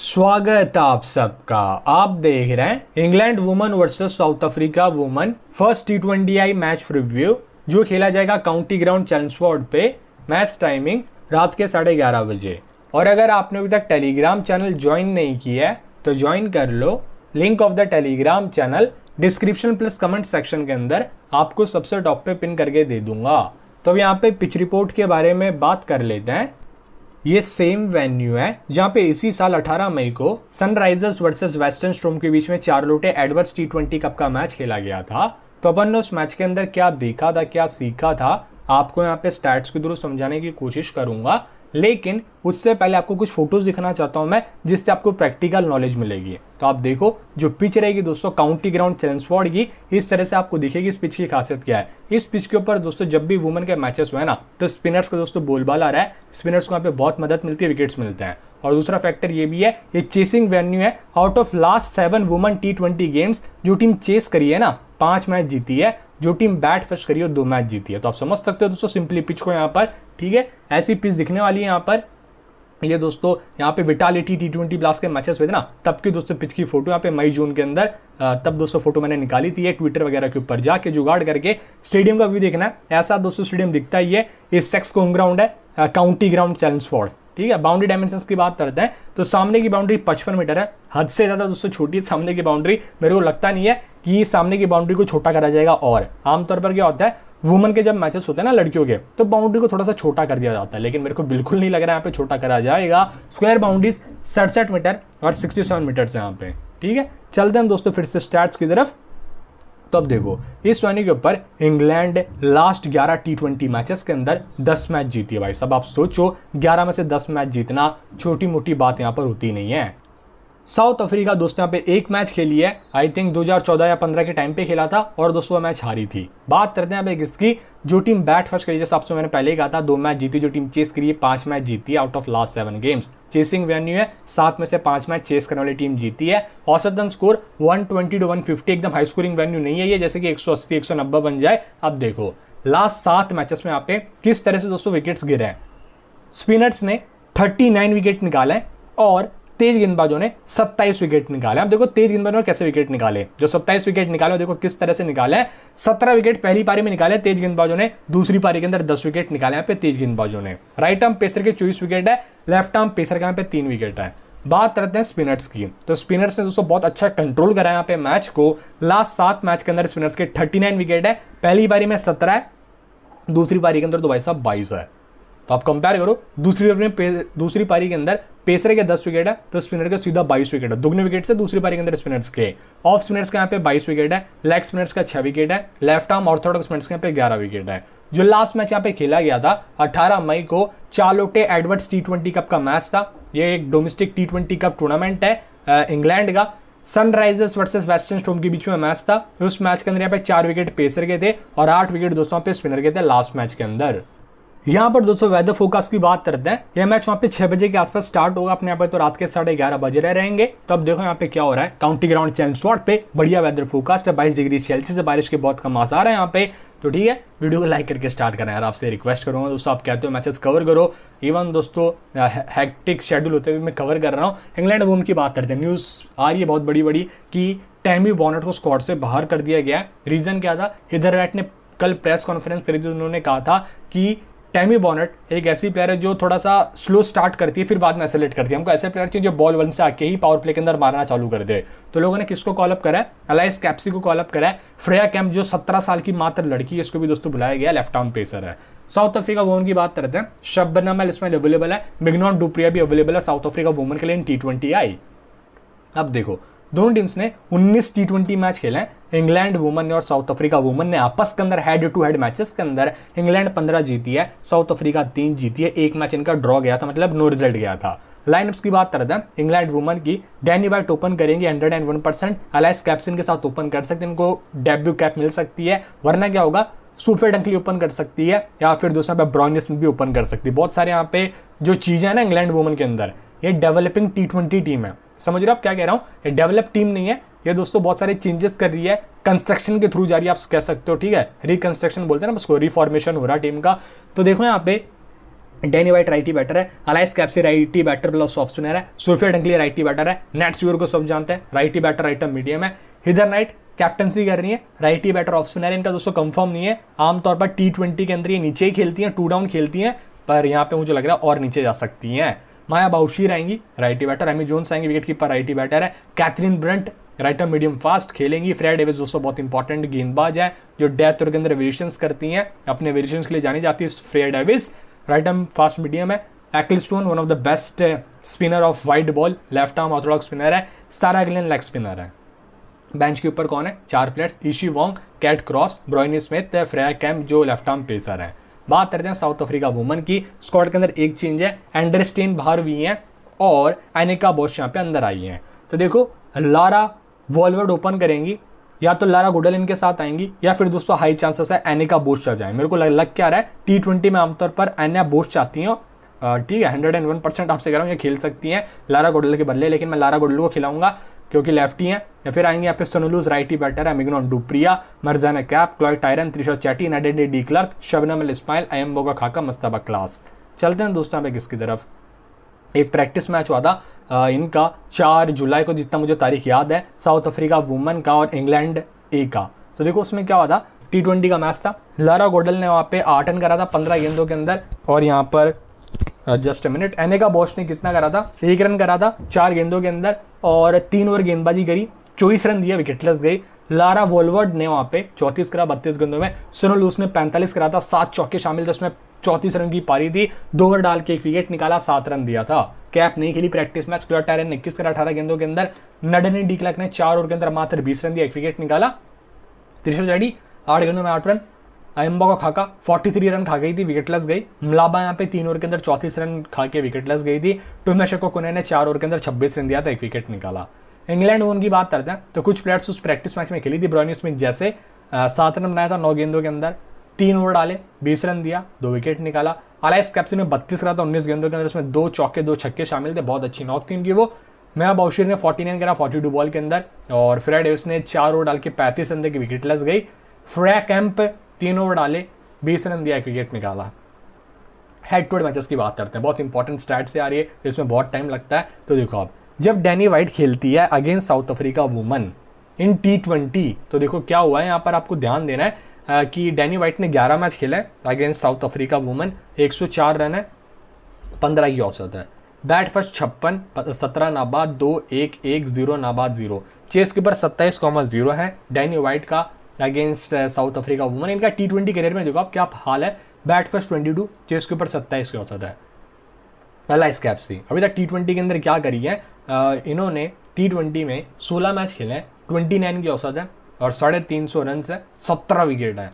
स्वागत आप सबका आप देख रहे हैं England women versus South Africa women first T twenty I match review जो खेला जाएगा काउंटी ग्राउंड चैंसफोर्ड पे मैच टाइमिंग रात के साढ़े ग्यारह बजे और अगर आपने अभी तक टेलीग्राम चैनल ज्वाइन नहीं किया है तो ज्वाइन कर लो link of the Telegram channel description plus comment section के अंदर आपको सबसे टॉप पे पिन करके दे दूंगा तो यहाँ पे पिच रिपोर्ट के बारे में बात कर लेते हैं ये सेम वेन्यू है जहाँ पे इसी साल 18 मई को सनराइजर्स वर्सेस वेस्टर्न स्ट्रोम के बीच में Charlotte Edwards T twenty cup का मैच खेला गया था तो अपन ने उस मैच के अंदर क्या देखा था क्या सीखा था आपको यहाँ पे स्टैट्स के थ्रू समझाने की कोशिश करूंगा लेकिन उससे पहले आपको कुछ फोटोज़ दिखाना चाहता हूँ मैं जिससे आपको प्रैक्टिकल नॉलेज मिलेगी तो आप देखो जो पिच रहेगी दोस्तों काउंटी ग्राउंड फॉर्ड की इस तरह से आपको दिखेगी इस पिच की खासियत क्या है इस पिच के ऊपर दोस्तों जब भी वुमेन के मैचेस हुए ना तो स्पिनर्स को दोस्तों बोलबाल आ रहा है स्पिनर्स को यहाँ पे बहुत मदद मिलती है विकेट्स मिलते हैं और दूसरा फैक्टर ये भी है ये चेसिंग वेन्यू है out of last seven women T twenty games जो टीम चेस करी है ना पांच मैच जीती है जो टीम बैट फर्स्ट करी है दो मैच जीती है तो आप समझ सकते हो दोस्तों सिंपली पिच को यहाँ पर ठीक है ऐसी पिच दिखने वाली है यहाँ पर ये दोस्तों यहाँ पे विटालिटी टी ट्वेंटी ब्लास्ट के मैचेस हुए थे ना तब की दोस्तों पिच की फोटो यहाँ पे मई जून के अंदर तब दोस्तों फोटो मैंने निकाली थी ट्विटर वगैरह के ऊपर जाके जुगाड़ करके स्टेडियम का व्यू देखना है ऐसा दोस्तों स्टेडियम दिखता ही है इस सेक्स कोम ग्राउंड है काउंटी ग्राउंड चैलेंज फॉर्ड ठीक है बाउंड्री डायमेंशन की बात करते हैं तो सामने की बाउंड्री पचपन मीटर है हद से ज़्यादा दोस्तों छोटी सामने की बाउंड्री मेरे को लगता नहीं है कि सामने की बाउंड्री को छोटा करा जाएगा और आमतौर पर क्या होता है वुमन के जब मैचेस होते हैं ना लड़कियों के तो बाउंड्री को थोड़ा सा छोटा कर दिया जाता है लेकिन मेरे को बिल्कुल नहीं लग रहा है यहाँ पे छोटा करा जाएगा स्क्वायर बाउंड्रीज सड़सठ मीटर और 67 मीटर से यहाँ पे ठीक है चलते हैं दोस्तों फिर से स्टार्ट की तरफ तो अब देखो इस टूर्नी के ऊपर England last 11 T twenty matches के अंदर 10 मैच जीती है भाई सब आप सोचो 11 में से 10 मैच जीतना छोटी मोटी बात यहाँ पर होती नहीं है साउथ अफ्रीका दोस्तों यहाँ पे एक मैच खेली है आई थिंक 2014 या 15 के टाइम पे खेला था और दोस्तों मैच हारी थी बात करते हैं यहाँ पे किसकी जो टीम बैट फर्स्ट करी जैसे आपसे मैंने पहले ही कहा था दो मैच जीती जो टीम चेस करी है पांच मैच जीती out of last seven games chasing venue है सात में से पांच मैच चेस करने वाली टीम जीती है औसतन स्कोर 120 टू 150 एकदम हाई स्कोरिंग वेन्यू नहीं है ये जैसे कि 180 190 बन जाए अब देखो लास्ट सात मैचेस में आप किस तरह से दोस्तों विकेट्स गिरे हैं स्पिनर्स ने नाइन विकेट निकाले और तेज गेंदबाजों ने 27 विकेट निकाले आप देखो तेज गेंदबाजों ने कैसे विकेट निकाले जो 27 विकेट निकाले देखो किस तरह से निकाले 17 विकेट पहली पारी में निकाले तेज गेंदबाजों ने दूसरी पारी के अंदर 10 विकेट निकाले यहाँ पे तेज गेंदबाजों ने राइट आर्म पेसर के चौबीस विकेट है लेफ्ट आर्म पेसर के यहाँ पे तीन विकेट है बात करते हैं स्पिनर्स की तो स्पिनर्स ने दोस्तों बहुत अच्छा कंट्रोल करा यहाँ पे मैच को लास्ट सात मैच के अंदर स्पिनर्स के 39 विकेट है पहली पारी में 17 है दूसरी पारी के अंदर तो भाई साहब बाईस है तो आप कंपेयर करो दूसरी में दूसरी पारी के अंदर पेसरे के दस विकेट है तो स्पिनर के सीधा बाईस विकेट है दुगने विकेट से दूसरी पारी के अंदर स्पिनर्स के ऑफ स्पिनर्स के यहाँ पे बाईस विकेट है लेग स्पिनर्स का छह विकेट है लेफ्ट आर्म ऑर्थोडॉक्स स्पिनर्स के यहाँ पे ग्यारह विकेट है जो लास्ट मैच यहाँ पे खेला गया था अठारह मई को Charlotte Edwards T twenty cup का मैच था ये एक domestic T twenty cup tournament है इंग्लैंड का सनराइजर्स वर्सेस वेस्टर्न स्टोम के बीच में मैच था उस मैच के अंदर यहाँ पे चार विकेट पेसर के थे और आठ विकेट दोस्तों पे स्पिनर के थे लास्ट मैच के अंदर यहाँ पर दोस्तों वेदर फोकस की बात करते हैं यह मैच वहाँ पे छह बजे के आसपास स्टार्ट होगा अपने यहाँ पे तो रात के साढ़े ग्यारह बजे रह रहेंगे तो अब देखो यहाँ पे क्या हो रहा है काउंटी ग्राउंड चैनल स्लॉट पे बढ़िया वेदर फोकास्ट है बाईस डिग्री सेल्सियस से बारिश के बहुत कम आसार है यहाँ पे तो ठीक है वीडियो को लाइक करके स्टार्ट करें यार आपसे रिक्वेस्ट करूँगा दोस्तों आप कहते हो मैचेस कवर करो इवन दोस्तों हैक्टिक शेड्यूल होते हुए मैं कवर कर रहा हूँ इंग्लैंड वूम की बात करते हैं न्यूज़ आ रही है बहुत बड़ी बड़ी कि टैमी बॉनट को स्क्वाड से बाहर कर दिया गया रीज़न क्या था हिदर ने कल प्रेस कॉन्फ्रेंस करी थी उन्होंने कहा था कि टैमी बॉनेट एक ऐसी प्लेयर है जो थोड़ा सा स्लो स्टार्ट करती है फिर बाद में एसेलेट करती है हमको ऐसे प्लेयर चाहिए जो बॉल वन से आके ही पावर प्ले के अंदर मारना चालू कर दे तो लोगों ने किसको कॉलअप करा है अलाइस कैप्सी को कॉलअप करा है फ्रेया कैम्प जो सत्रह साल की मात्र लड़की है इसको भी दोस्तों बुलाया गया लेफ्ट आर्म पेसर है साउथ अफ्रीका वोमन की बात करते हैं शब्बना मेल इसमें अवेलेबल है मिग्नॉन डुप्रिया भी अवेलेबल है साउथ अफ्रीका वोमन के लिए इन टी ट्वेंटी आई अब देखो दोनों टीम्स ने 19 टी ट्वेंटी मैच खेले हैं इंग्लैंड वुमन ने और साउथ अफ्रीका वुमन ने आपस के अंदर हेड टू हेड मैचेस के अंदर इंग्लैंड 15 जीती है साउथ अफ्रीका तीन जीती है एक मैच इनका ड्रॉ गया था मतलब नो रिजल्ट गया था लाइनअप्स की बात करते हैं इंग्लैंड वुमन की डैनी वाइट ओपन करेंगे hundred and one percent Alice Capsey के साथ ओपन कर सकते हैं इनको डेब्यू कैप मिल सकती है वरना क्या होगा सूफे डंकली ओपन कर सकती है या फिर दूसरा पे ब्रॉनिस भी ओपन कर सकती है बहुत सारे यहाँ पे जो चीज़ें हैं ना इंग्लैंड वुमन के अंदर ये डेवलपिंग टी ट्वेंटी टीम है समझ रहे हो आप क्या कह रहा हूँ डेवलप टीम नहीं है ये दोस्तों बहुत सारे चेंजेस कर रही है कंस्ट्रक्शन के थ्रू जा रही है आप कह सकते हो ठीक है रिकंस्ट्रक्शन बोलते हैं ना उसको रिफॉर्मेशन हो रहा है टीम का तो देखो यहाँ पे डेनी वाइट राइटी बैटर है Alice Capsey righty batter plus off spinner है सोफिया डंकली राइटी बैटर है नेट स्यूर को सब जानते हैं राइटी बैटर आइटम मीडियम है हिदर नाइट कैप्टनसी कर रही है राइटी बैटर ऑफ स्पिनर है इनका दोस्तों कंफर्म नहीं है आमतौर पर टी ट्वेंटी के अंदर ये नीचे ही खेलती हैं टू डाउन खेलती हैं पर यहाँ पे मुझे लग रहा है और नीचे जा सकती हैं माया बाउशी रहेंगी राइटी बैटर एमी जोन्स आएंगे विकेट कीपर राइटी बैटर है Katherine Brunt right arm medium fast खेलेंगी फ्रेड एवेज दोस्तों बहुत इंपॉर्टेंट गेंदबाज है जो डेथ और के अंदर वेरिएशंस करती हैं अपने वेरिएशंस के लिए जानी जाती है Freya Davies right arm fast medium है Ecclestone one of the best spinner of white ball left arm orthodox spinner है सारा एगलिन लेग स्पिनर है बेंच के ऊपर कौन है चार players Issy Wong Kate Cross Bryony Smith Freya Kemp जो left arm pacer है बात करते हैं साउथ अफ्रीका वुमन की स्कॉट के अंदर एक चेंज है एंडरस्टेन बाहर हुई हैं और एनिका बोश यहाँ पे अंदर आई हैं तो देखो लारा वॉलवर्ड ओपन करेंगी या तो लारा गुडल इनके साथ आएंगी या फिर दोस्तों हाई चांसेस है एनिका बोश चल जाए मेरे को लग क्या रहा है टी ट्वेंटी में आमतौर पर एनिया बोश चाहती हूँ ठीक है हंड्रेड एंड वन परसेंट आपसे कह रहा हूँ ये खेल सकती हैं लारा गोडल के बदले लेकिन मैं लारा गोडल को खिलाऊंगा क्योंकि लेफ्टी हैं या फिर आएंगे यहाँ पे सोनोलूज राइटी बैटर है Mignon du Preez Marizanne Kapp Chloe Tryon Trisha Chetty Nadine de Klerk Shabnim Ismail एम बोगा खाका मस्तबा क्लास चलते हैं दोस्तों अब किसकी तरफ एक प्रैक्टिस मैच हुआ था आ, इनका चार जुलाई को जितना मुझे तारीख याद है साउथ अफ्रीका वुमेन का और इंग्लैंड ए का तो देखो उसमें क्या हुआ था टी का मैच था लारा गोडल ने वहाँ पे आठ रन करा था पंद्रह गेंदों के अंदर और यहाँ पर जस्ट मिनट मिनट का बॉस ने कितना करा था एक रन करा था चार गेंदों के अंदर और तीन ओवर गेंदबाजी करी चौबीस रन दिया विकेटलेस गई लारा वोलवर्ड ने वहाँ पे चौंतीस करा बत्तीस गेंदों में सोनू लूस ने पैंतालीस करा था सात चौके शामिल थे उसमें चौंतीस रन की पारी थी दो ओवर डाल के एक विकेट निकाला सात रन दिया था कैप नहीं खेली प्रैक्टिस मैच क्लॉट टायरन ने इक्कीस करा अठारह गेंदों के अंदर नडन डी क्लैक ने चार ओवर के अंदर मात्र बीस रन दिया एक विकेट निकाला त्रिशल जाडी आठ गेंदों में आठ रन अयम्बा को खाका 43 रन खा गई थी विकेट लस गई मलाबा यहाँ पे तीन ओवर के अंदर चौंतीस रन खा के विकेट लस गई थी टुमेशा को कुने ने चार ओवर के अंदर 26 रन दिया था एक विकेट निकाला इंग्लैंड ओन की बात करते हैं तो कुछ प्लेयर्स उस प्रैक्टिस मैच में खेली थी ब्रॉनी स्मिथ जैसे सात रन बनाया था नौ गेंदों के अंदर तीन ओवर डाले बीस रन दिया दो विकेट निकाला अलाइस कैप्सी में बत्तीस करा था तो उन्नीस गेंदों के अंदर उसमें दो चौके दो छक्के शामिल थे बहुत अच्छी नॉक थी उनकी वो मेरा बाउशीर ने फोर्टी नाइन करा फोर्टी टू बॉल के अंदर और फ्रेड एवस ने चार ओवर डाल के पैंतीस रन दे विकेट लस गई फ्रेया कैंप तीन ओवर डाले बीस रन दिया क्रिकेट निकाला हेड टू हेड मैचेस की बात करते हैं बहुत इंपॉर्टेंट स्टैट से आ रही है जिसमें बहुत टाइम लगता है तो देखो आप जब डैनी वाइट खेलती है against South Africa women in T twenty तो देखो क्या हुआ है यहाँ पर आपको ध्यान देना है आ, कि डैनी वाइट ने 11 मैच खेले against South Africa women 104 run है 15 की औसत है बैट फर्स्ट छप्पन सत्रह नाबाद दो एक एक जीरो नाबाद जीरो चेस कीपर सत्ताईस कॉमा जीरो है डैनी वाइट का अगेंस्ट साउथ अफ्रीका वुमन इनका टी ट्वेंटी करियर में देखो आप क्या हाल है bat first twenty two chase के ऊपर सत्ताईस के औसत है पहला स्कैप थी अभी तक टी ट्वेंटी के अंदर क्या करी है इन्होंने टी ट्वेंटी में सोलह मैच खेले हैं ट्वेंटी नाइन की औसत है और साढ़े तीन सौ रन है सत्रह विकेट है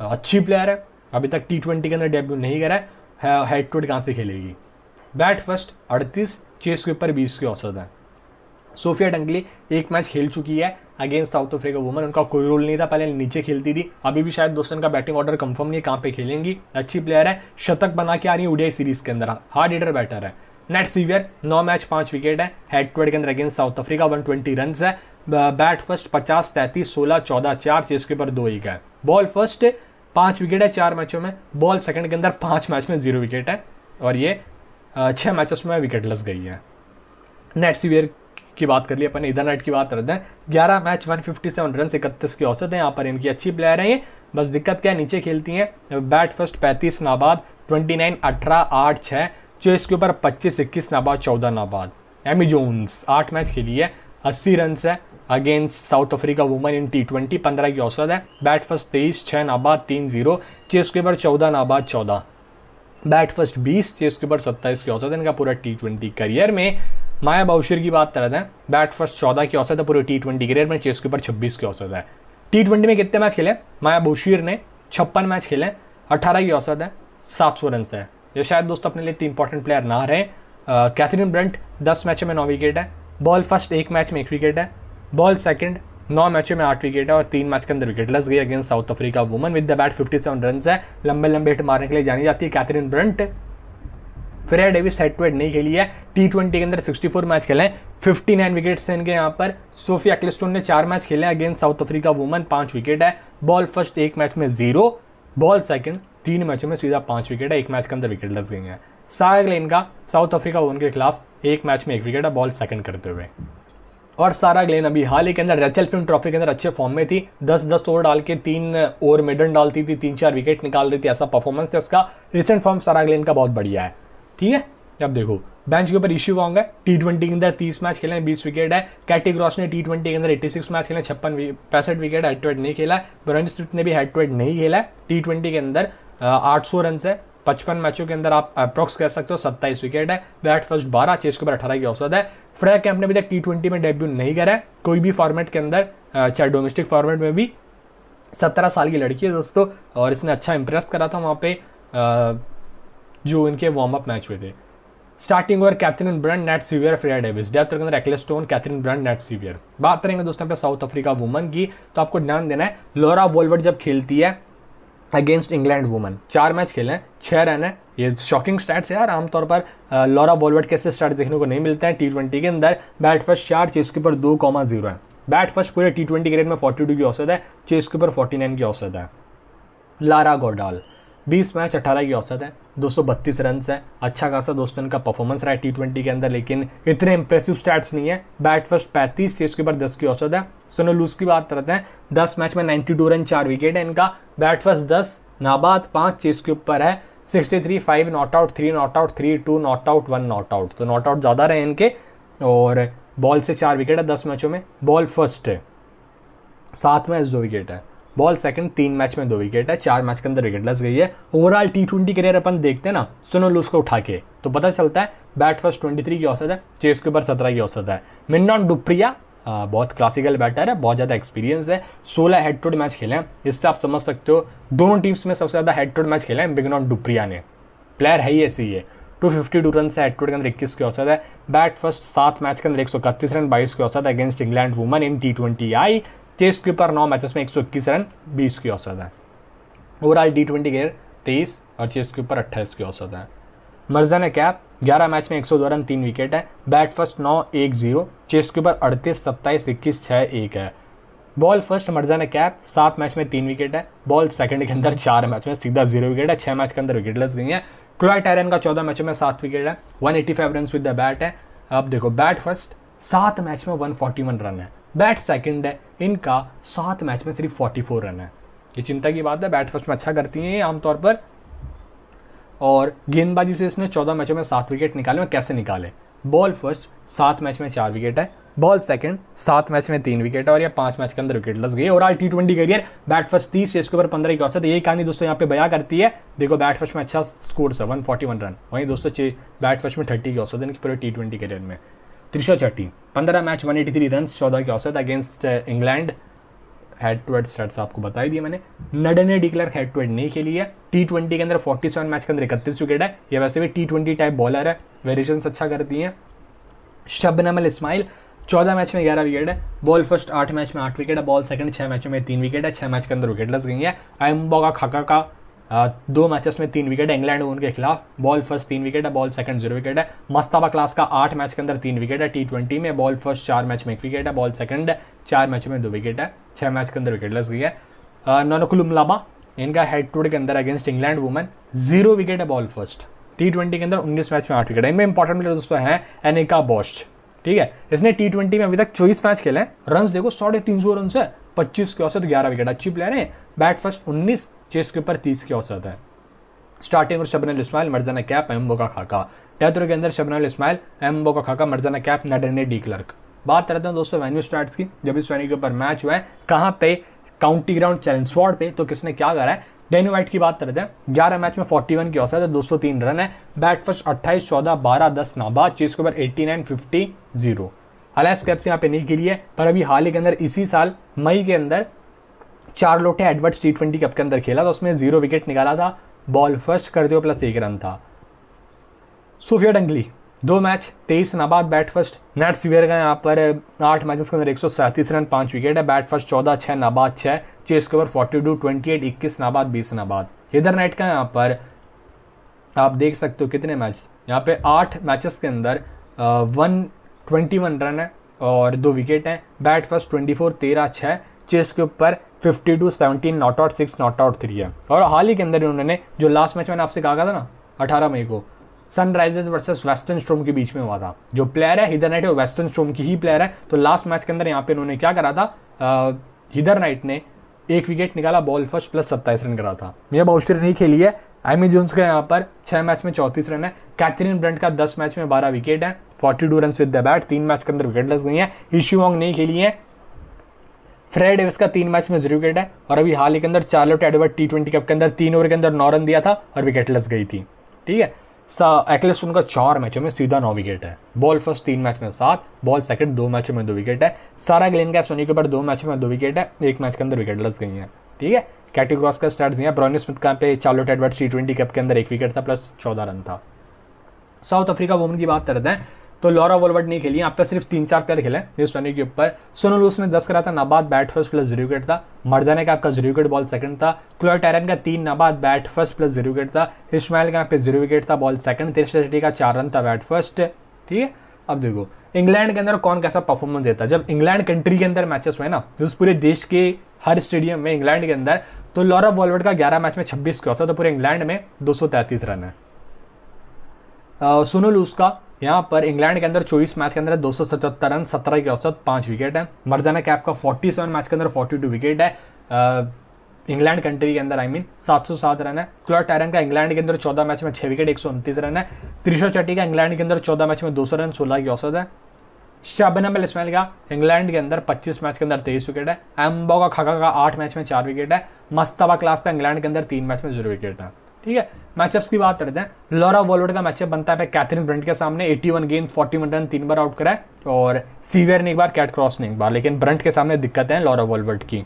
अच्छी प्लेयर है अभी तक टी ट्वेंटी के अंदर डेब्यू नहीं करा है हेड टू हेड कहाँ से खेलेगी बैट फर्स्ट अड़तीस चेस के ऊपर बीस की औसत है सोफिया डंगली एक मैच खेल चुकी है अगेंस्ट साउथ अफ्रीका वुमन उनका कोई रोल नहीं था पहले नीचे खेलती थी अभी भी शायद दोस्तों का बैटिंग ऑर्डर कंफर्म नहीं है कहाँ पे खेलेंगी अच्छी प्लेयर है शतक बना के आ रही है ओडियाई सीरीज के अंदर हार्ड हिटर बैटर है नेट सीवियर नौ मैच पाँच विकेट है हेड टू हेड के अंदर against South Africa one twenty run है बैट फर्स्ट पचास तैंतीस सोलह चौदह चार चेस के ऊपर दो ही है बॉल फर्स्ट पाँच विकेट है चार मैचों में बॉल सेकंड के अंदर पाँच मैच में जीरो विकेट है और ये छः मैचेस में विकेट लस गई है नेट सीवियर की बात कर ली अपन इधर नाइट की बात करते हैं ग्यारह match one fifty seven run इकतीस की औसत है यहाँ पर इनकी अच्छी प्लेयर है ये बस दिक्कत क्या है नीचे खेलती हैं बैट फर्स्ट पैंतीस नाबाद ट्वेंटी नाइन अठारह आठ छः चेस के ऊपर पच्चीस इक्कीस नाबाद चौदह नाबाद एमी जोन्स आठ मैच खेली है अस्सी रन है against South Africa women in T twenty पंद्रह की औसत है बैट फर्स्ट तेईस छः नाबाद तीन जीरो चेस के ऊपर चौदह नाबाद चौदह बैट फर्स्ट बीस चेस के ऊपर सत्ताईस की औसत है इनका पूरा टी ट्वेंटी करियर में माया बाउशर की बात करते हैं बैट फर्स्ट चौदह की औसत है पूरे टी ट्वेंटी करियर में चेस के ऊपर छब्बीस की औसत है टी ट्वेंटी में कितने मैच खेले माया बाउशिर ने छप्पन मैच खेले अट्ठारह की औसत है सात सौ रन है ये शायद दोस्तों अपने लिए तीन इंपॉर्टेंट प्लेयर ना रहे कैथरीन ब्रंट दस मैचों में नौ विकेट है बॉल फर्स्ट एक मैच में एक विकेट है बॉल सेकंड नौ मैचों में आठ विकेट है और तीन मैच के अंदर विकेट लस गई against South Africa women with the bat 57 run है लंबे लंबे हिट मारने के लिए जानी जाती है Katherine Brunt Freya Davies set to head नहीं खेली है टी ट्वेंटी के अंदर 64 मैच खेले हैं 59 विकेट्स हैं इनके यहाँ पर सोफिया क्लिस्टोन ने चार मैच खेले हैं अगेंस्ट साउथ अफ्रीका वुमन पांच विकेट है बॉल फर्स्ट एक मैच में जीरो बॉल सेकंड तीन मैचों में सीधा पांच विकेट है एक मैच के अंदर विकेट लस गए हैं सारा ग्लेन का साउथ अफ्रीका वुमन के खिलाफ एक मैच में एक विकेट है बॉल सेकंड करते हुए और सारा ग्लेन अभी हाल ही के अंदर रेचल फिल्म ट्रॉफी के अंदर अच्छे फॉर्म में थी दस दस ओवर डाल के तीन ओवर मेडल डालती थी तीन चार विकेट निकाल रही थी ऐसा परफॉर्मेंस था उसका रिसेंट फॉर्म सारा ग्लेन का बहुत बढ़िया है ठीक है अब देखो बेंच के ऊपर इश्यू होंगे टी ट्वेंटी के अंदर तीस मैच खेले बीस विकेट है कैटी ग्रॉस ने टी ट्वेंटी के अंदर एट्टी सिक्स मैच खेले छप्पन पैंसठ विकेट हेड टू हेड नहीं खेला ब्रन स्ट्रिट ने भी हेड टू हेड नहीं खेला टी ट्वेंटी के अंदर आठ सौ रन है पचपन मैचों के अंदर आप अप्रॉक्स कर सकते हो सत्ताईस विकेट है बैट फर्स्ट बारह चेस के ऊपर अठारह की औसत है फ्रैक कैंप ने भी तक टी ट्वेंटी में डेब्यू नहीं करा है कोई भी फॉर्मेट के अंदर चाहे डोमेस्टिक फॉर्मेट में भी सत्रह साल की लड़की है दोस्तों और इसने अच्छा इंप्रेस करा था वहाँ पे जो इनके वार्म अप मैच हुए थे starting over Katherine Brunt Nat Sciver Freya Davies depth के अंदर Ecclestone Katherine Brunt Nat Sciver बात करेंगे दोस्तों पे साउथ अफ्रीका वुमन की तो आपको ध्यान देना है लोरा वोलवर्ट जब खेलती है अगेंस्ट इंग्लैंड वुमन चार मैच खेले हैं छः रन है ये शॉकिंग स्टैट्स है यार आमतौर पर लॉरा वोल्वर्ट कैसे स्टार्ट देखने को नहीं मिलते हैं टी ट्वेंटी के अंदर बैट फर्स्ट चार चेस के ऊपर दो कॉमा जीरो है बैट फर्स्ट पूरे टी ट्वेंटी ग्रेड में फोर्टी टू की औसत है चेस के ऊपर फोर्टी नाइन की औसत है लारा गोडाल बीस मैच अट्ठारह की औसत है दो सौ बत्तीस रन है अच्छा खासा दोस्तों इनका परफॉर्मेंस रहा है टी ट्वेंटी के अंदर लेकिन इतने इंप्रेसिव स्टैट्स नहीं है बैट फर्स्ट पैंतीस से उसके बाद दस की औसत है सोनो लूज की बात करते हैं दस मैच में नाइन्टी टू रन चार विकेट है इनका बैट फर्स्ट दस नाबाद पाँच चेस के ऊपर है sixty three five not out three not out three two not out one not out तो नॉट आउट ज़्यादा रहे इनके और बॉल से चार विकेट है दस मैचों में बॉल फर्स्ट है सात मैच दो विकेट है बॉल सेकंड तीन मैच में दो विकेट है चार मैच के अंदर विकेट लस गई है ओवरऑल टी ट्वेंटी करियर अपन देखते हैं ना सुनो लूस को उठा के तो पता चलता है बैट फर्स्ट ट्वेंटी थ्री की औसत है चेस के ऊपर सत्रह की औसत है मिन्नॉन डुप्रिया आ, बहुत क्लासिकल बैटर है बहुत ज़्यादा एक्सपीरियंस है सोलह हेड टूड मैच खेले हैं इससे आप समझ सकते हो दोनों टीम्स में सबसे ज़्यादा हेड टूड मैच खेले हैं बिगनॉन डुप्रिया ने प्लेयर है ही ऐसी है टू फिफ्टी टू रन है टूड के अंदर इक्कीस की औसत है बैट फर्स्ट सात मैच के अंदर एक सौ इकतीस रन बाईस की औसत against England women in T twenty I chase के ऊपर नौ मैचेस में एक सौ इक्कीस रन बीस की औसत है ओवरऑल टी ट्वेंटी गेयर तेईस और चेस के ऊपर अट्ठाईस की औसत है मर्जा ने कैप ग्यारह मैच में एक सौ दो रन तीन विकेट है बैट फर्स्ट नौ एक जीरो चेस के ऊपर अड़तीस सत्ताईस इक्कीस छः एक है बॉल फर्स्ट मर्जा ने कैप सात मैच में तीन विकेट है बॉल सेकंड के अंदर चार मैच में सीधा जीरो विकेट है छः मैच के अंदर विकेट लस गई है क्लॉय टायरन का चौदह मैचों में सात विकेट है one eighty five run with the bat है अब देखो बैट फर्स्ट सात मैच में वन फोर्टी वन रन है बैट सेकंड है इनका सात मैच में सिर्फ 44 रन है ये चिंता की बात है बैट फर्स्ट में अच्छा करती हैं ये आमतौर पर और गेंदबाजी से इसने चौदह मैचों में सात विकेट निकाले और कैसे निकाले बॉल फर्स्ट सात मैच में चार विकेट है बॉल सेकंड सात मैच में तीन विकेट है और या पांच मैच के अंदर विकेट लस गई all T twenty career bat first तीस से इसके ऊपर पंद्रह की औसत यही कहानी दोस्तों यहाँ पे बया करती है देखो बैट फर्स्ट में अच्छा स्कोर है वन फोर्टी वन रन वहीं दोस्तों बैट फर्स्ट में थर्टी की औसत इनकी पूरे टी ट्वेंटी करियर में त्रिशा चट्टी पंद्रह match one eighty three run चौदह की औसत against England head to head start आपको बताई दिए मैंने नडे ने डिक्लेयर हेड टू हेड नहीं खेली है टी ट्वेंटी के अंदर फोर्टी सेवन मैच के अंदर इकतीस विकेट है ये वैसे भी टी ट्वेंटी टाइप बॉलर है वेरिएशन अच्छा करती हैं शबनम अल इस्माइल चौदह मैच में ग्यारह विकेट है बॉल फर्स्ट आठ मैच में आठ विकेट है बॉल सेकंड छह मैचों में तीन विकेट है छह मैच के अंदर विकेट लस गई है एम्बोगा खाका का दो मैचेस में तीन विकेट इंग्लैंड उनके खिलाफ बॉल फर्स्ट तीन विकेट है बॉल सेकंड जीरो विकेट है मस्ताबा क्लास का आठ मैच के अंदर तीन विकेट है टी ट्वेंटी में बॉल फर्स्ट चार मैच में एक विकेट है बॉल सेकंड चार मैच में दो विकेट है छह मैच के अंदर विकेट लग गई है ननकुलम लाबा इनका हेड टू के अंदर against England women zero wicket है बॉल फर्स्ट टी ट्वेंटी के अंदर उन्नीस मैच में आठ विकेट है इनमें इंपॉर्टेंट प्लेयर दोस्तों हैं एनिका बॉस्ट ठीक है इसने टी ट्वेंटी में अभी तक चौबीस मैच खेले हैं रन देखो साढ़े तीन सौ रन है पच्चीस के औसत ग्यारह विकेट अच्छी प्लेयर है बैट फर्स्ट उन्नीस चेस के ऊपर तीस के औसत है स्टार्टिंग और शबनल इस्माइल मर्जाना कैप एम्बो का खाका टेथरो के अंदर शबनल इस्माइल एम्बो का Khaka Marizanne Kapp Nadine de Klerk बात करते हैं दोस्तों वेन्यू स्टार्ट की जब इस वेन्यू के ऊपर मैच हुआ है कहाँ पे काउंटी ग्राउंड चैलेंज पे तो किसने क्या करा है डेनी वाइट की बात करते हैं ग्यारह मैच में फोर्टी वन की औसत है दो सौ तीन रन है बैट फर्स्ट अट्ठाईस चौदह बारह दस नाबाद चेस के ऊपर एट्टी नाइन फिफ्टी जीरो हालांकि स्टेप्स यहाँ पे नहीं गिरी है पर अभी हाल ही के अंदर इसी साल मई के अंदर चार लोटे एडवर्ड्स टी ट्वेंटी कप के अंदर खेला था उसमें जीरो विकेट निकाला था बॉल फर्स्ट करते दो प्लस एक रन था सूफिया डंगली दो मैच तेईस नाबाद बैट फर्स्ट नेट सीवियर का यहाँ पर आठ मैचेस के अंदर एक सौ सैंतीस रन पाँच विकेट है बैट फर्स्ट चौदह छः नाबाद छः चेस के ऊपर फोर्टी टू ट्वेंटी एट इक्कीस नाबाद बीस नाबाद हिदर नाइट का यहाँ पर आप देख सकते हो कितने मैच यहाँ पे आठ मैचेस के अंदर वन ट्वेंटी वन रन है और दो विकेट हैं बैट फर्स्ट ट्वेंटी फोर तेरह छः चेस के ऊपर fifty two seventeen not out six not out three है और हाल ही के अंदर इन्होंने जो लास्ट मैच मैंने आपसे कहा था ना अठारह मई को सनराइजर्स वर्सेस वेस्टर्न स्ट्रोम के बीच में हुआ था जो प्लेयर है हिदर नाइट है वेस्टर्न स्ट्रोम की ही प्लेयर है तो लास्ट मैच के अंदर यहाँ पे इन्होंने क्या करा था हिदर नाइट ने एक विकेट निकाला बॉल फर्स्ट प्लस सत्ताईस रन करा था मिया बाउस्टर नहीं खेली है एमी जोन्स का यहाँ पर छः मैच में चौंतीस रन है कैथरीन ब्रंट का दस मैच में बारह विकेट है forty two run with the bat तीन मैच के अंदर विकेट लग गई है ईशू वॉन्ग नहीं खेली है फ्रेड एवस का तीन मैच में जीरो विकेट है और अभी हाल ही के अंदर Charlotte Edward T twenty cup के अंदर तीन ओवर के अंदर नौ रन दिया था और विकेट लस गई थी ठीक है एक्लेस उनका चार मैचों में सीधा नौ विकेट है बॉल फर्स्ट तीन मैच में सात बॉल सेकंड दो मैचों में दो विकेट है सारा ग्लेन का सोनी के ऊपर दो मैचों में दो विकेट है एक मैच के अंदर विकेट लस गई है ठीक है कैटेग्रॉस का स्टार्ट दिया ब्रॉनी स्मिथ का पे Charlotte Edward T twenty cup के अंदर एक विकेट था प्लस चौदह रन था साउथ अफ्रीका वुमन की बात करते हैं तो लॉरा वोलवर्ड नहीं खेली यहाँ पे सिर्फ तीन चार प्लेयर खेले इस टर्नी के ऊपर सोनू लूस ने दस करा था नाबाद bat first plus zero wicket था मर्जाने का आपका जीरो विकेट बॉल सेकंड था क्लोर टैरन का तीन नाबाद bat first plus zero wicket था हिस्माइल का आपका जीरो विकेट था बॉल सेकंड तिरशा शेट्टी का चार रन था बैट फर्स्ट ठीक है अब देखो इंग्लैंड के अंदर कौन कैसा परफॉर्मेंस देता है जब इंग्लैंड कंट्री के अंदर मैचेस हुए ना उस पूरे देश के हर स्टेडियम में इंग्लैंड के अंदर तो लॉरा वॉलवर्ड का 11 मैच में 26 क्रॉस था तो पूरे इंग्लैंड में 233 रन है सोनू लूस का यहाँ पर इंग्लैंड के अंदर चौबीस मैच के अंदर दो सौ सतहत्तर रन सत्रह की औसत पाँच विकेट है मर्जाना कैप का फोर्टी सेवन मैच के अंदर फोर्टी टू विकेट है इंग्लैंड कंट्री के अंदर आई मीन मीन सौ 707 रन है क्लॉर टायरन का इंग्लैंड के अंदर 14 मैच में छः विकेट एक रन है त्रिशो चट्टी का इंग्लैंड के अंदर चौदह मैच में सौ रन सोलह की औसत है शाबनम अल इसमाइल का इंग्लैंड के अंदर 25 मैच के अंदर तेईस विकेट है एम्बो का खगा का आठ मैच में चार विकेट है मस्तबा क्लास का इंग्लैंड के अंदर तीन मैच में जीरो विकेट है ठीक है मैचअप्स की बात करते हैं लॉरा वॉलवर्ड का मैचअप बनता है कैथरीन ब्रंट के सामने 81 गेंद 41 रन तीन बार आउट कराए और सीवियर ने एक बार कैट क्रॉस ने एक बार लेकिन ब्रंट के सामने दिक्कत है लॉरा वॉलवर्ड की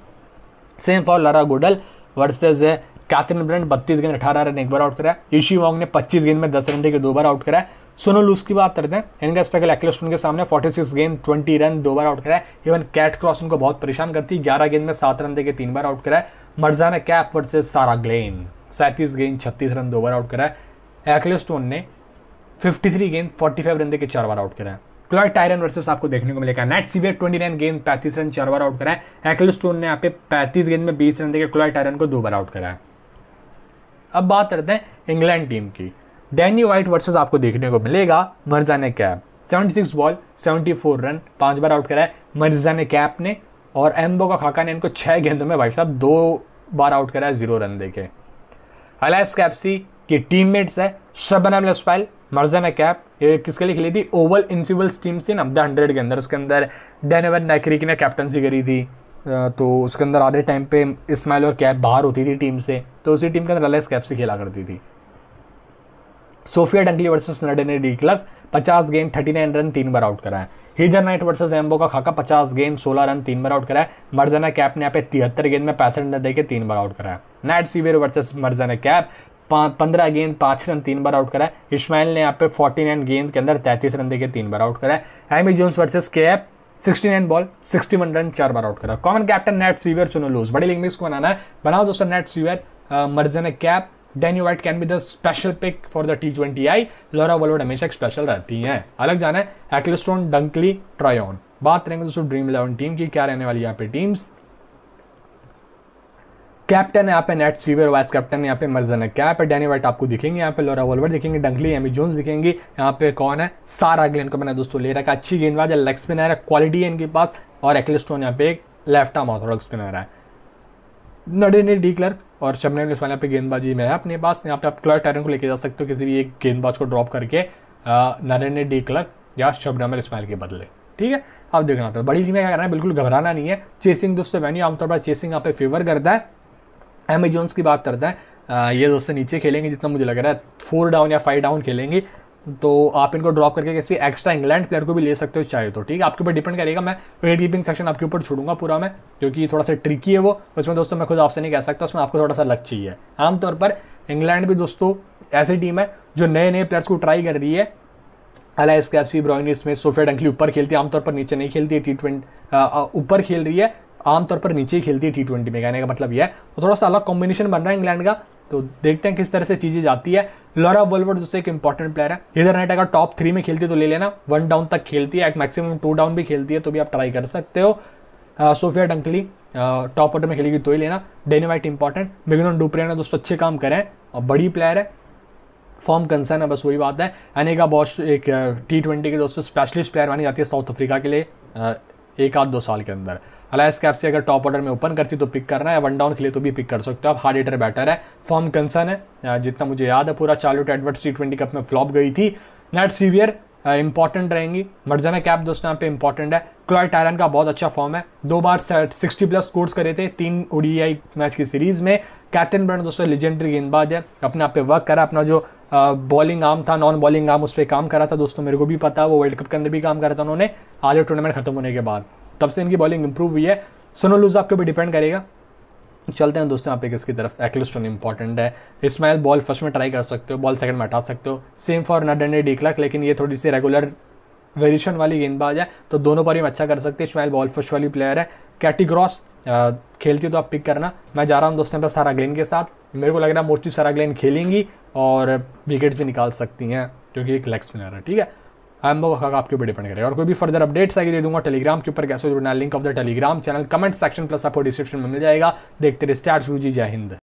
same for Laura Goodall versus Katherine Brunt बत्तीस गेंद अठारह रन एक बार आउट कराए ईशी वॉन्ग ने पच्चीस गेंद में दस रन देकर दो बार आउट कराया सोनो लूस की बात करते हैं इनका स्ट्रगल एक्लेस्टन के सामने 46 गेंद 20 रन दो बार आउट कराए इवन कैट क्रॉस उनको बहुत परेशान करती है ग्यारह गेंद में सात रन देकर तीन बार out Marizanne Marizanne Kapp versus Sarah Glenn सैंतीस गेंद छत्तीस रन दो बार आउट कराए एक्ले स्टोन ने 53 गेंद 45 रन देकर चार बार आउट कराया क्लॉय टायरन वर्सेस आपको देखने को मिलेगा नेट सीवियर 29 गेंद 35 रन चार बार आउट कराया एक्ले स्टोन ने यहाँ पे 35 गेंद में 20 रन देकर क्लॉय टायरन को दो बार आउट कराया अब बात करते हैं इंग्लैंड टीम की डैनी वाइट वर्सेज आपको देखने को मिलेगा Marizanne Kapp six ball four run पांच बार आउट कराए मर्जा ने कैप ने और एम्बो का खाका ने इनको छः गेंदों में भाई साहब दो बार आउट कराया जीरो रन देके अलायस कैप्सी के टीममेट्स है शबनम लस्पाइल मर्जन कैप ये किसके लिए खेली थी ओवल इंसिबल्स टीम थी ना द हंड्रेड के अंदर उसके अंदर डेनेवन नैकरिक ने कैप्टनसी करी थी तो उसके अंदर आधे टाइम पे इस्माइल और कैप बाहर होती थी टीम से तो उसी टीम के अंदर अलायस कैप से खेला करती थी सोफिया डंकली वर्सेस ने डी क्लब पचास गेम थर्टी नाइन रन तीन बार आउट कराए हीदर नाइट वर्सेस एम्बो का खाका पचास गेम सोलह रन तीन बार आउट कराया मर्जाना कैप ने यहाँ पे तिहत्तर गेंद में पैंसठ रन देकर तीन बार आउट कराया Nat Sciver versus Marizanne Kapp पंद्रह गेंद पाँच रन तीन बार आउट कराए इसमाइल ने यहाँ पे फोर्टी नाइन गेंद के अंदर तैंतीस रन देके तीन बार आउट कराए एमी जोन्स वर्सेस के sixty nine ball sixty one run चार बार आउट करा कॉमन कैप्टन नेट सीवियर चुनो लूज बड़ी लिंग में इसको बनाना है बनाओ दोस्तों Nat Sciver Marizanne Kapp Danni Wyatt can be the special pick for the T twenty I लोरा वर्ल्ड हमेशा एक स्पेशल रहती हैं अलग जाना है एक्लिस्टोन डंकली ट्रायन बात करेंगे दोस्तों ड्रीम इलेवन टीम की क्या रहने वाली यहाँ पे टीम्स कैप्टन है यहाँ पे नेट सीवर वाइस कैप्टन यहाँ पे मर्जन है क्या पे डैनी वाइट आपको दिखेंगे यहाँ पे लोरा वोलवर दिखेंगे डंकली एमी जोन्स दिखेंगे यहाँ पे कौन है सारा ग्लेन को मैंने दोस्तों ले रखा अच्छी गेंदबाज है लेग स्पिनर है क्वालिटी है इनके पास और एक्लिस्टोन यहाँ पे एक लेफ्ट आर्म ऑर्थोडॉक्स स्पिनर है ने डी क्लर्क और शबनम इस्माइल यहाँ पे गेंदबाजी में है अपने पास यहाँ पे आप क्लर्क टैरन को लेके जा सकते हो किसी भी एक गेंदबाज को ड्रॉप करके नरेंद्र डी क्लर्क या शबनम इस्माइल के बदले ठीक है आप देखना तो बड़ी में क्या करना है बिल्कुल घबराना नहीं है चेसिंग दोस्तों वैन्यू आमतौर पर चेसिंग यहाँ पे फेवर करता है एमेजोन्स की बात करता है ये दोस्तों नीचे खेलेंगे जितना मुझे लग रहा है फोर डाउन या फाइव डाउन खेलेंगी तो आप इनको ड्रॉप करके किसी एक्स्ट्रा इंग्लैंड प्लेयर को भी ले सकते हो चाहे तो ठीक है आपके ऊपर डिपेंड करेगा मैं वेट कीपिंग सेक्शन आपके ऊपर छोड़ूंगा पूरा मैं क्योंकि थोड़ा सा ट्रिकी है वो उसमें दोस्तों मैं खुद आपसे नहीं कह सकता उसमें आपको थोड़ा सा लग चाहिए आमतौर पर इंग्लैंड भी दोस्तों ऐसी टीम है जो नए नए प्लेयर्स को ट्राई कर रही है Alice Capsey Bryony Smith Sophia Dunkley ऊपर खेलती है आमतौर पर नीचे नहीं खेलती है टी ट्वेंटी ऊपर खेल रही है आमतौर पर नीचे खेलती है टी ट्वेंटी में कहने का मतलब यह है तो थोड़ा सा अलग कॉम्बिनेशन बन रहा है इंग्लैंड का तो देखते हैं किस तरह से चीज़ें जाती है लॉरा वर्ल्ड जैसे एक इंपॉर्टेंट प्लेयर है इधर नाइट अगर टॉप थ्री में खेलती है तो ले लेना वन डाउन तक खेलती है एक मैक्सिमम टू डाउन भी खेलती है तो भी आप ट्राई कर सकते हो सोफिया डंकली टॉप ऑर्डर में खेलेगी तो ही लेना डेनिवाइट इंपॉर्टेंट मिगनोन डुपरे ने दोस्तों अच्छे काम करें और बड़ी प्लेयर है फॉर्म कंसर्न है बस वही बात है अनेका बॉश एक टी ट्वेंटी के दोस्तों स्पेशलिस्ट प्लेयर मानी जाती है साउथ अफ्रीका के लिए एक आध दो साल के अंदर अलायस कैप से अगर टॉप ऑर्डर में ओपन करती तो पिक करना है वन डाउन के लिए तो भी पिक कर सकते हो आप हार्ड एटर बैटर है फॉर्म कंसर्न है जितना मुझे याद है पूरा Charlotte Edwards T twenty cup में फ्लॉप गई थी नेट सीवियर इंपॉर्टेंट रहेंगी मर्जाना कैप दोस्तों यहाँ पे इंपॉर्टेंट है क्लॉय टायरन का बहुत अच्छा फॉर्म है दो बार सिक्सटी प्लस स्कोर्स करे थे तीन ओडीआई मैच की सीरीज में कैप्टन ब्रांड दोस्तों लेजेंडरी गेंदबाज है अपने आप पे वर्क करा अपना जो बॉलिंग आर्म था नॉन बॉलिंग आर्म उस पर काम करा था दोस्तों मेरे को भी पता है वो वर्ल्ड कप के अंदर भी काम करा था उन्होंने आज टूर्नामेंट खत्म होने के बाद तब से इनकी बॉलिंग इंप्रूव हुई है सोनो लूज आपके ऊपर डिपेंड करेगा चलते हैं दोस्तों आप एक इसकी तरफ एक्लिस्टोन इंपॉर्टेंट है इस्माइल बॉल फर्स्ट में ट्राई कर सकते हो बॉल सेकंड में हटा सकते हो same for Nadine de Klerk लेकिन ये थोड़ी सी रेगुलर वेरिएशन वाली गेंदबाज है तो दोनों पर ही अच्छा कर सकते हैं इस्माइल बॉल फर्स्ट वाली प्लेयर है कैटीग्रॉस खेलती हो तो आप पिक करना मैं जा रहा हूँ दोस्तों पर सारा ग्लेन के साथ मेरे को लग रहा है मोस्टली सारा ग्लेन खेलेंगी और विकेट्स भी निकाल सकती हैं क्योंकि एक लेग स्पिनर है ठीक है अहमद हक आपके ऊपर डिपेंड करेगा और कोई भी फर्दर अपडेट्स आगे दे दूंगा टेलीग्राम के ऊपर कैसे जुड़ना link of the Telegram channel comment section plus आपको डिस्क्रिप्शन में मिल जाएगा देखते रहे स्टार्ट जी जय हिंद